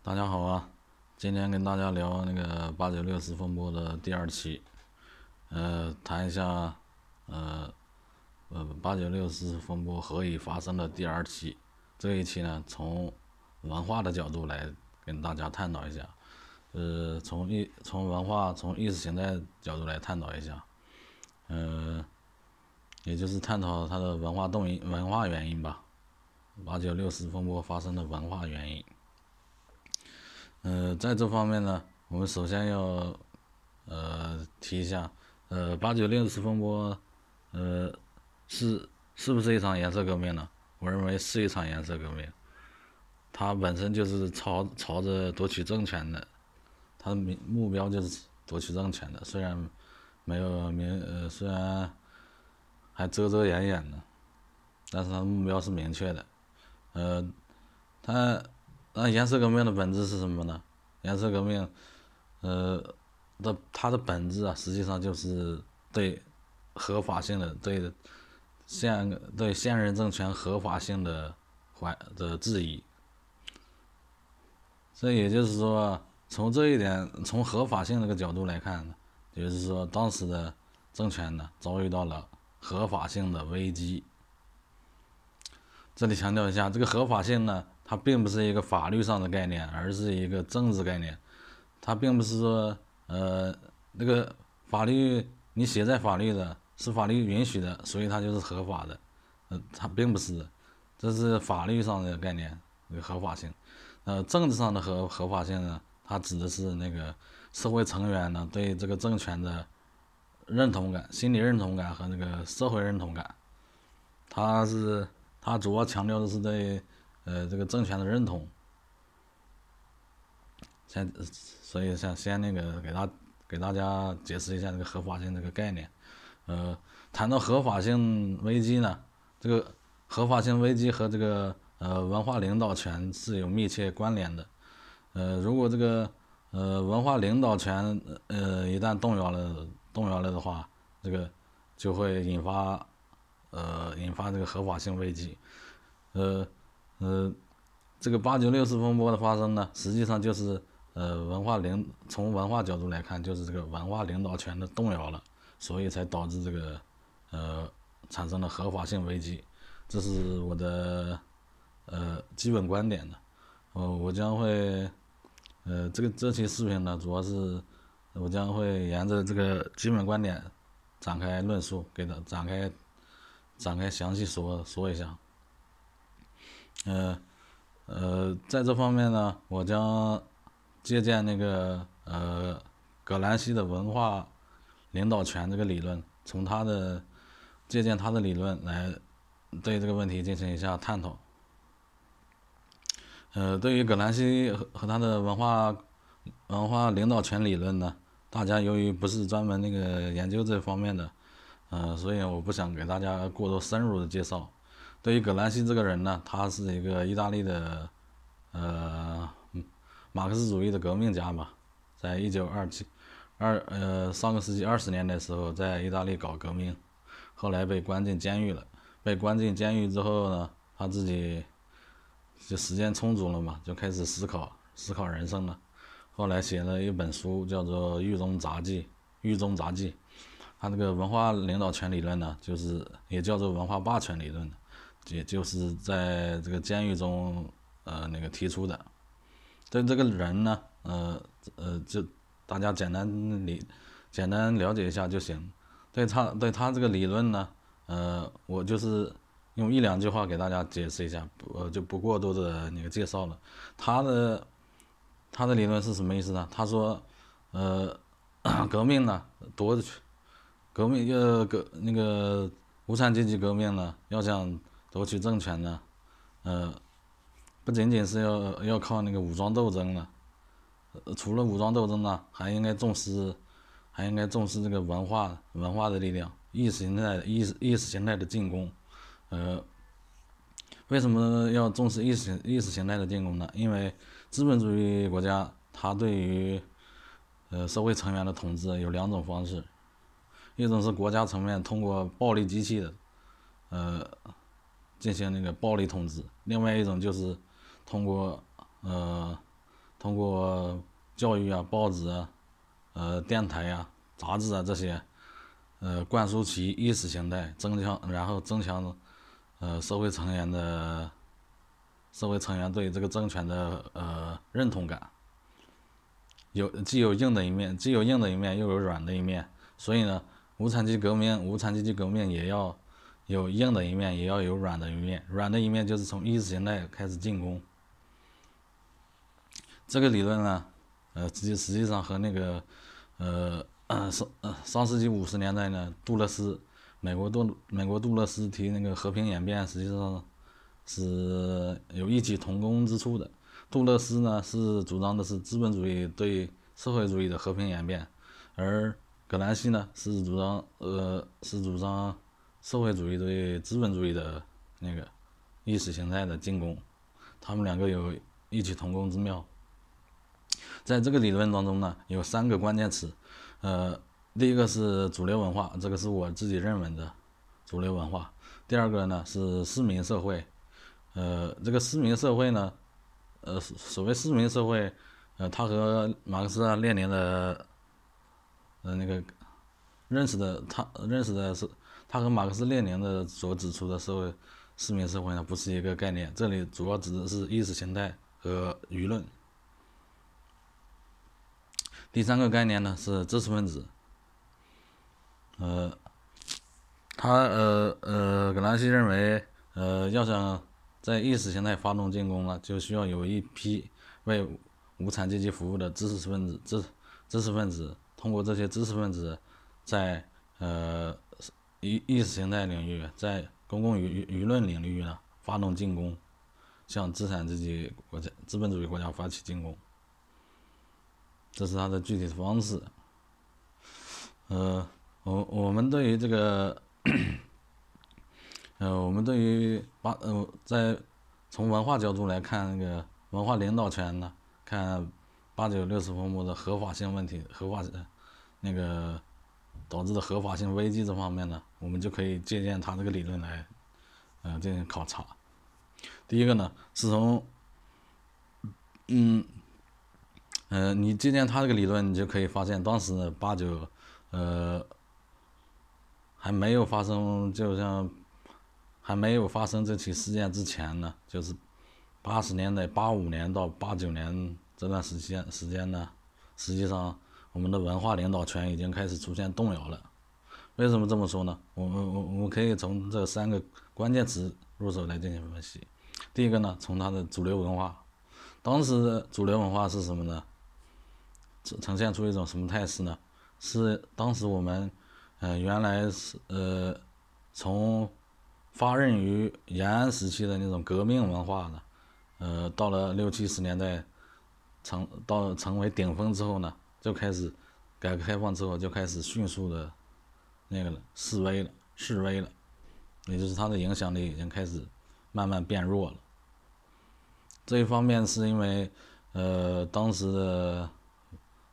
大家好啊！今天跟大家聊那个八九六四风波的第二期，呃，谈一下，呃，呃，八九六四风波何以发生的第二期。这一期呢，从文化的角度来跟大家探讨一下，呃，从意从文化从意识形态角度来探讨一下，呃，也就是探讨它的文化动因文化原因吧。八九六四风波发生的文化原因。呃，在这方面呢，我们首先要，呃，提一下，呃，八九六次风波，呃，是是不是一场颜色革命呢？我认为是一场颜色革命，它本身就是朝朝着夺取政权的，它的目目标就是夺取政权的，虽然没有明，呃，虽然还遮遮掩掩的，但是它目标是明确的，呃，它。那颜色革命的本质是什么呢？颜色革命，呃，的它的本质啊，实际上就是对合法性的对现对现任政权合法性的怀的质疑。这也就是说，从这一点，从合法性这个角度来看，也就是说，当时的政权呢，遭遇到了合法性的危机。这里强调一下，这个合法性呢。它并不是一个法律上的概念，而是一个政治概念。它并不是说，呃，那个法律你写在法律的，是法律允许的，所以它就是合法的。呃，它并不是，这是法律上的概念，一个合法性。呃，政治上的合合法性呢，它指的是那个社会成员呢对这个政权的认同感、心理认同感和那个社会认同感。它是它主要强调的是对。呃，这个政权的认同，先，所以先先那个给大给大家解释一下这个合法性这个概念。呃，谈到合法性危机呢，这个合法性危机和这个呃文化领导权是有密切关联的。呃，如果这个呃文化领导权呃一旦动摇了动摇了的话，这个就会引发呃引发这个合法性危机。呃。呃，这个八九六四风波的发生呢，实际上就是呃文化领从文化角度来看，就是这个文化领导权的动摇了，所以才导致这个呃产生了合法性危机。这是我的呃基本观点的。呃，我将会呃这个这期视频呢，主要是我将会沿着这个基本观点展开论述，给他展开展开详细说说一下。呃，呃，在这方面呢，我将借鉴那个呃葛兰西的文化领导权这个理论，从他的借鉴他的理论来对这个问题进行一下探讨。呃，对于葛兰西和和他的文化文化领导权理论呢，大家由于不是专门那个研究这方面的，呃，所以我不想给大家过多深入的介绍。对于葛兰西这个人呢，他是一个意大利的，呃，马克思主义的革命家吧。在一九二七二呃上个世纪二十年的时候，在意大利搞革命，后来被关进监狱了。被关进监狱之后呢，他自己就时间充足了嘛，就开始思考思考人生了。后来写了一本书，叫做《狱中杂记》。《狱中杂记》，他那个文化领导权理论呢，就是也叫做文化霸权理论的。也就是在这个监狱中，呃，那个提出的。对这个人呢，呃呃，就大家简单理、简单了解一下就行。对他对他这个理论呢，呃，我就是用一两句话给大家解释一下，呃，就不过多的那个介绍了。他的他的理论是什么意思呢？他说，呃，革命呢，夺去革命要革那个无产阶级革命呢，要想夺取政权呢，呃，不仅仅是要要靠那个武装斗争了，除了武装斗争呢，还应该重视，还应该重视这个文化文化的力量、意识形态、意意识形态的进攻，呃，为什么要重视意识意识形态的进攻呢？因为资本主义国家它对于呃社会成员的统治有两种方式，一种是国家层面通过暴力机器的，呃。进行那个暴力统治，另外一种就是通过呃通过教育啊、报纸啊、呃电台呀、杂志啊这些呃灌输其意识形态，增强然后增强呃社会成员的社会成员对这个政权的呃认同感。有既有硬的一面，既有硬的一面，又有软的一面，所以呢，无产阶级革命，无产阶级革命也要。有硬的一面，也要有软的一面。软的一面就是从意识形态开始进攻。这个理论呢，呃，实际实际上和那个，呃，上上世纪五十年代呢，杜勒斯美国杜美国杜勒斯提那个和平演变，实际上是有异曲同工之处的。杜勒斯呢是主张的是资本主义对社会主义的和平演变，而葛兰西呢是主张呃是主张。社会主义对资本主义的那个意识形态的进攻，他们两个有异曲同工之妙。在这个理论当中呢，有三个关键词，呃，第一个是主流文化，这个是我自己认为的主流文化；第二个呢是市民社会，呃，这个市民社会呢，呃，所谓市民社会，呃，它和马克思列宁的，呃，那个认识的他认识的是。它和马克思列宁的所指出的社会市民社会呢不是一个概念。这里主要指的是意识形态和舆论。第三个概念呢是知识分子，呃，他呃呃葛兰西认为，呃要想在意识形态发动进攻了，就需要有一批为无产阶级服务的知识分子。知知识分子通过这些知识分子，在呃。意意识形态领域，在公共舆舆论领域呢，发动进攻，向资产阶级国家、资本主义国家发起进攻，这是它的具体的方式。呃，我我们对于这个，呃，我们对于八呃，在从文化角度来看那个文化领导权呢，看八九六四风波的合法性问题，合法那个。导致的合法性危机这方面呢，我们就可以借鉴他这个理论来，呃，进行考察。第一个呢，是从，嗯，呃，你借鉴他这个理论，你就可以发现，当时八九，呃，还没有发生，就像还没有发生这起事件之前呢，就是八十年代八五年到八九年这段时间时间呢，实际上。我们的文化领导权已经开始出现动摇了，为什么这么说呢？我们我我们可以从这三个关键词入手来进行分析。第一个呢，从它的主流文化，当时的主流文化是什么呢？呈呈现出一种什么态势呢？是当时我们，呃，原来是呃，从发轫于延安时期的那种革命文化呢，呃，到了六七十年代成到成为顶峰之后呢？就开始，改革开放之后就开始迅速的，那个了，示威了，示威了，也就是它的影响力已经开始慢慢变弱了。这一方面是因为，呃，当时的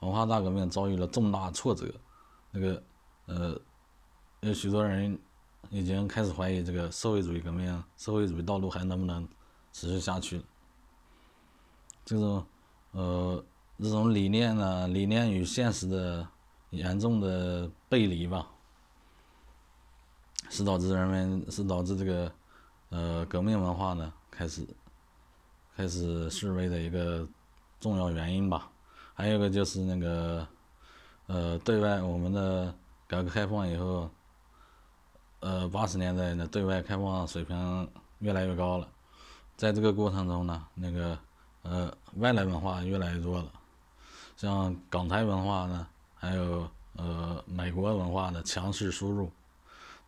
文化大革命遭遇了重大挫折，那个，呃，有许多人已经开始怀疑这个社会主义革命、社会主义道路还能不能持续下去，这种，呃。这种理念呢，理念与现实的严重的背离吧，是导致人们是导致这个呃革命文化呢开始开始示威的一个重要原因吧。还有一个就是那个呃，对外我们的改革开放以后，呃八十年代呢，对外开放水平越来越高了，在这个过程中呢，那个呃外来文化越来越多了。像港台文化呢，还有呃美国文化的强势输入，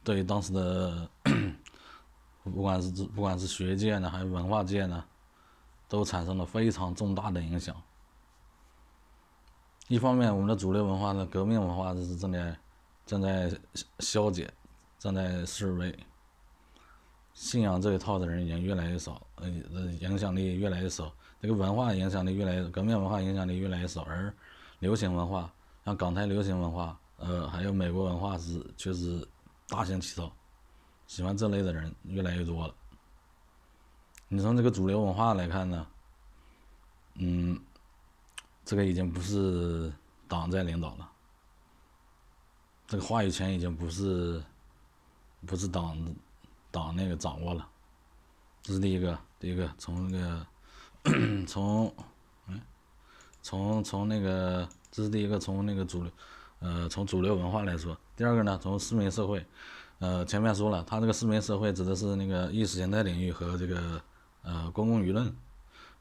对于当时的不管是不管是学界呢，还是文化界呢，都产生了非常重大的影响。一方面，我们的主流文化呢，革命文化是正在正在消解，正在式微，信仰这一套的人也越来越少，呃，影响力越来越少。这个文化影响力越来越，革命文化影响力越来越少，而流行文化，像港台流行文化，呃，还有美国文化是确实大行其道，喜欢这类的人越来越多了。你从这个主流文化来看呢，嗯，这个已经不是党在领导了，这个话语权已经不是不是党党那个掌握了，这是第一个，第一个从那个。从，嗯，从从那个，这是第一个，从那个主流，呃，从主流文化来说。第二个呢，从市民社会，呃，前面说了，它这个市民社会指的是那个意识形态领域和这个，呃，公共舆论。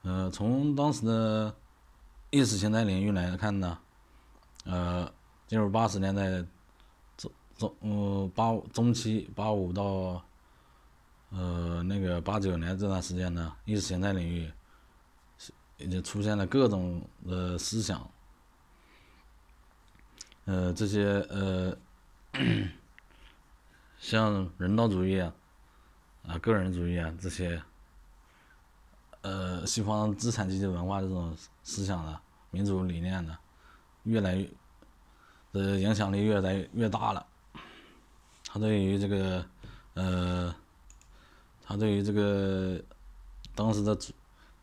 呃，从当时的意识形态领域来看呢，呃，进入八十年代中中八五中期八五到，呃，那个八九年这段时间呢，意识形态领域。已经出现了各种的思想，呃这些呃，像人道主义啊，啊个人主义啊这些，呃西方资产阶级文化这种思想啊、民主理念呢，越来越，这影响力越来越大了。他对于这个呃，他对于这个当时的主。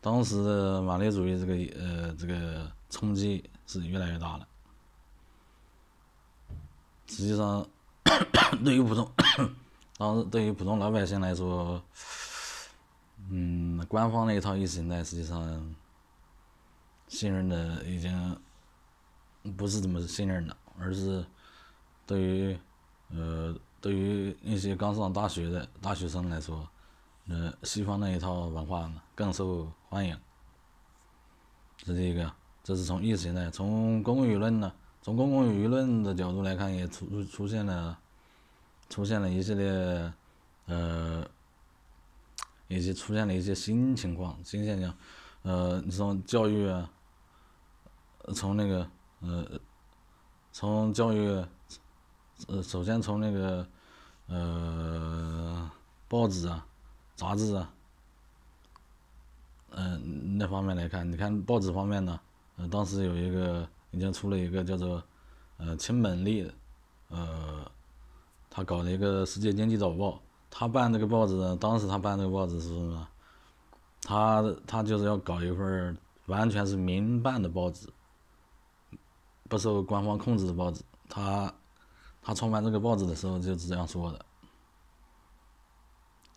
当时的马列主义这个呃，这个冲击是越来越大了。实际上，对于普通，当时对于普通老百姓来说，嗯，官方那一套意识形态，实际上信任的已经不是怎么信任了，而是对于呃，对于那些刚上大学的大学生来说。呃，西方那一套文化呢更受欢迎，这是一个。这是从意识形态、从公共舆论呢，从公共舆论的角度来看，也出出现了，出现了一系列呃，以及出现了一些新情况、新现象。呃，从教育，啊，从那个呃，从教育呃，首先从那个呃，报纸啊。杂志啊，嗯，那方面来看，你看报纸方面呢，呃，当时有一个已经出了一个叫做，呃，秦本利，呃，他搞了一个《世界经济早报》，他办这个报纸，当时他办这个报纸是什么？他他就是要搞一份完全是民办的报纸，不受官方控制的报纸。他他创办这个报纸的时候就是这样说的。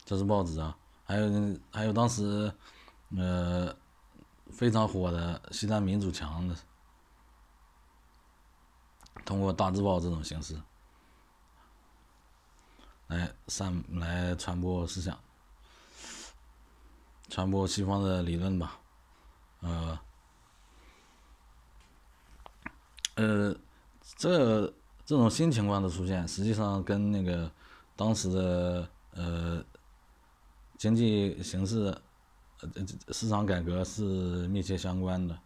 这是报纸啊，还有还有当时，呃，非常火的《西单民主墙》的，通过大字报这种形式，来散来传播思想，传播西方的理论吧，呃，呃，这这种新情况的出现，实际上跟那个当时的呃。经济形势，呃，市场改革是密切相关的，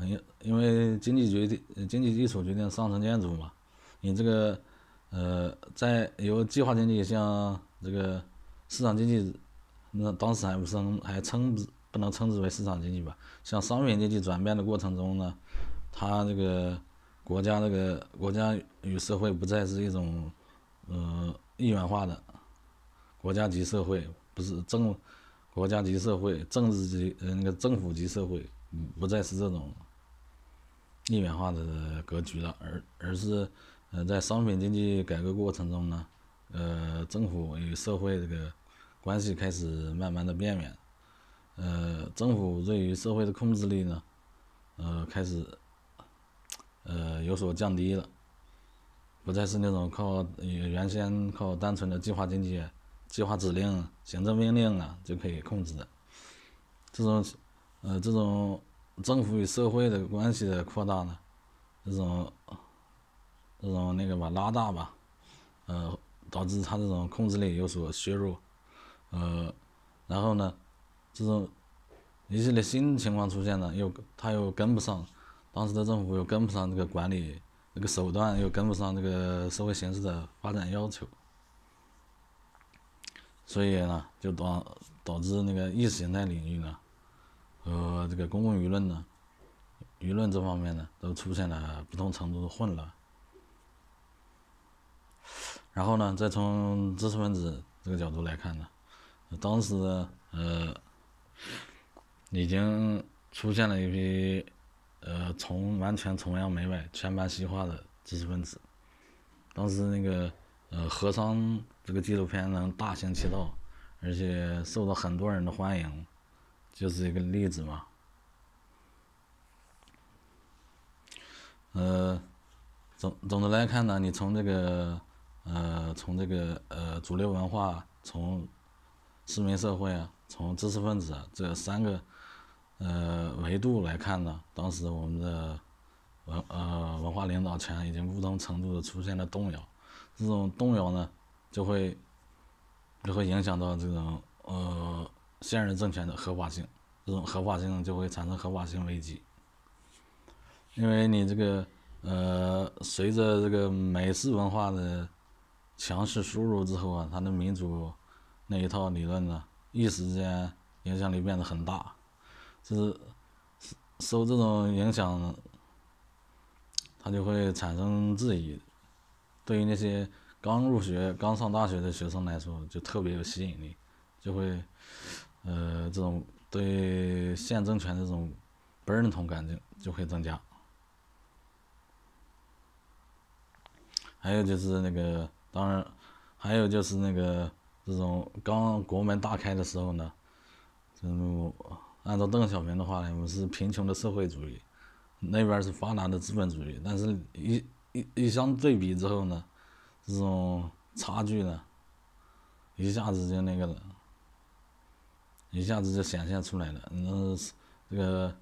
因因为经济决定，经济基础决定上层建筑嘛。你这个，呃，在由计划经济向这个市场经济，那当时还不是还称之不能称之为市场经济吧？向商品经济转变的过程中呢，它这个国家这个国家与社会不再是一种，呃，一元化的国家及社会。不是政，国家级社会、政治级呃那个政府级社会，不再是这种一元化的格局了，而而是呃在商品经济改革过程中呢，呃政府与社会这个关系开始慢慢的变远，呃政府对于社会的控制力呢，呃开始呃有所降低了，不再是那种靠原先靠单纯的计划经济。计划指令、行政命令啊，就可以控制的。这种，呃，这种政府与社会的关系的扩大呢，这种，这种那个吧，拉大吧，呃，导致他这种控制力有所削弱，呃，然后呢，这种一系列新情况出现呢，又他又跟不上，当时的政府又跟不上这个管理，那个手段又跟不上这个社会形势的发展要求。所以呢，就导导致那个意识形态领域呢，和这个公共舆论呢，舆论这方面呢，都出现了不同程度的混乱。然后呢，再从知识分子这个角度来看呢，当时呃，已经出现了一批呃，从完全崇洋媚外、全盘西化的知识分子，当时那个。呃，河商这个纪录片能大行其道，而且受到很多人的欢迎，就是一个例子嘛。呃，总总的来看呢，你从这个呃，从这个呃主流文化，从市民社会啊，从知识分子啊这三个呃维度来看呢，当时我们的文呃文化领导权已经不同程度的出现了动摇。这种动摇呢，就会就会影响到这种呃现任政权的合法性，这种合法性就会产生合法性危机。因为你这个呃随着这个美式文化的强势输入之后啊，它的民主那一套理论呢，一时间影响力变得很大，就是受这种影响，它就会产生质疑。对于那些刚入学、刚上大学的学生来说，就特别有吸引力，就会，呃，这种对现政权这种不认同感就就会增加。还有就是那个，当然，还有就是那个，这种刚国门大开的时候呢，嗯，按照邓小平的话，我们是贫穷的社会主义，那边是发达的资本主义，但是一。一一相对比之后呢，这种差距呢，一下子就那个了，一下子就显现出来了。那这个，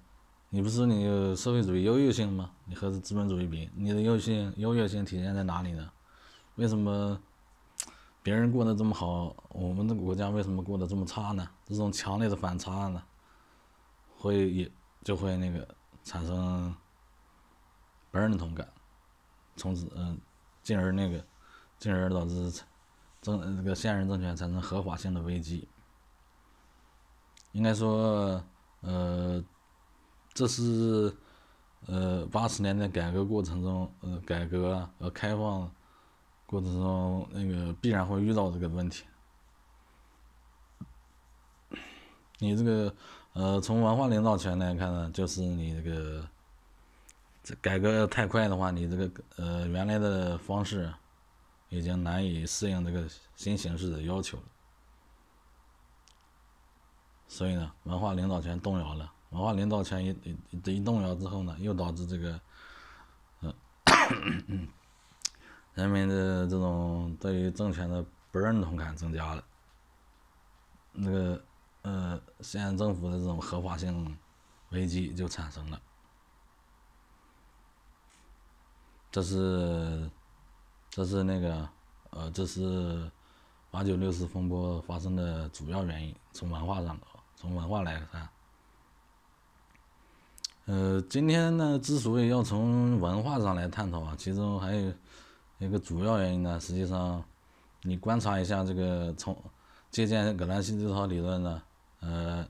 你不是你有社会主义优越性吗？你和资本主义比，你的优越优越性体现在哪里呢？为什么别人过得这么好，我们的国家为什么过得这么差呢？这种强烈的反差呢，会也就会那个产生不认同感。从此，嗯，进而那个，进而导致政这个现任政权产生合法性的危机。应该说，呃，这是呃八十年代改革过程中，呃改革和开放过程中那个必然会遇到这个问题。你这个，呃，从文化领导权来看呢，就是你这个。这改革太快的话，你这个呃原来的方式已经难以适应这个新形式的要求了。所以呢，文化领导权动摇了。文化领导权一一这一动摇之后呢，又导致这个呃 人民的这种对于政权的不认同感增加了。那个呃，县政府的这种合法性危机就产生了。这是，这是那个，呃，这是八九六四风波发生的主要原因，从文化上，从文化来看。呃，今天呢，之所以要从文化上来探讨啊，其中还有一个主要原因呢，实际上，你观察一下这个，从借鉴葛兰西这套理论呢，呃。